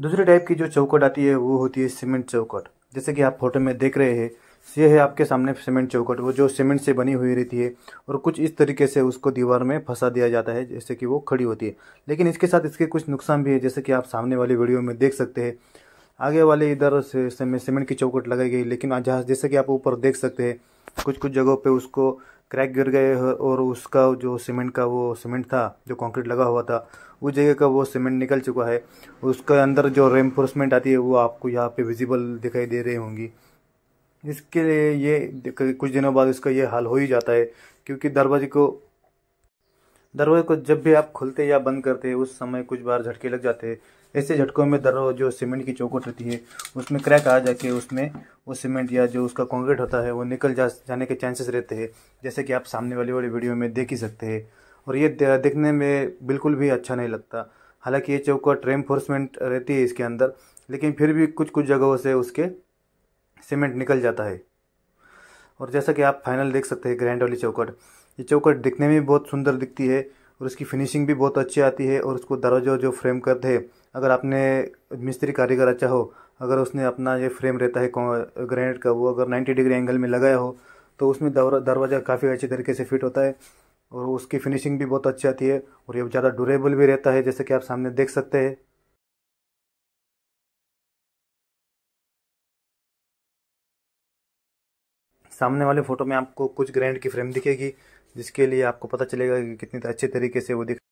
दूसरे टाइप की जो चौकट आती है वो होती है सीमेंट चौकट जैसे कि आप फोटो में देख रहे हैं ये है आपके सामने सीमेंट चौकट वो जो सीमेंट से बनी हुई रहती है और कुछ इस तरीके से उसको दीवार में फंसा दिया जाता है जैसे कि वो खड़ी होती है लेकिन इसके साथ इसके कुछ नुकसान भी है जैसे कि आप सामने वाली वीडियो में देख सकते हैं आगे वाले इधर से सीमेंट की चौकट लगाई गई लेकिन जहाँ जैसे कि आप ऊपर देख सकते हैं कुछ कुछ जगहों पर उसको क्रैक गिर गए और उसका जो सीमेंट का वो सीमेंट था जो कंक्रीट लगा हुआ था उस जगह का वो सीमेंट निकल चुका है उसके अंदर जो रेमफोर्समेंट आती है वो आपको यहाँ पे विजिबल दिखाई दे रही होंगी इसके लिए ये कुछ दिनों बाद इसका ये हाल हो ही जाता है क्योंकि दरवाजे को दरवाजे को जब भी आप खुलते या बंद करते हैं उस समय कुछ बार झटके लग जाते हैं ऐसे झटकों में दरवाजा जो सीमेंट की चौकट होती है उसमें क्रैक आ जाके उसमें वो सीमेंट या जो उसका कॉन्क्रीट होता है वो निकल जा जाने के चांसेस रहते हैं जैसे कि आप सामने वाली वाली वीडियो में देख ही सकते हैं और ये देखने में बिल्कुल भी अच्छा नहीं लगता हालांकि ये चौकट रेनफोर्समेंट रहती है इसके अंदर लेकिन फिर भी कुछ कुछ जगहों से उसके सीमेंट निकल जाता है और जैसा कि आप फाइनल देख सकते हैं ग्रैंड वाली चौकट ये चौकट दिखने में बहुत सुंदर दिखती है और इसकी फिनिशिंग भी बहुत अच्छी आती है और उसको दरवाजा जो फ्रेम करते दे अगर आपने मिस्त्री कारीगर अच्छा हो अगर उसने अपना ये फ्रेम रहता है ग्रेनेड का वो अगर 90 डिग्री एंगल में लगाया हो तो उसमें दरवाज़ा काफ़ी अच्छे तरीके से फिट होता है और उसकी फिनिशिंग भी बहुत अच्छी आती है और ये ज़्यादा ड्यूरेबल भी रहता है जैसे कि आप सामने देख सकते हैं सामने वाले फ़ोटो में आपको कुछ ग्रैंड की फ्रेम दिखेगी जिसके लिए आपको पता चलेगा कि कितनी अच्छे तरीके से वो दिख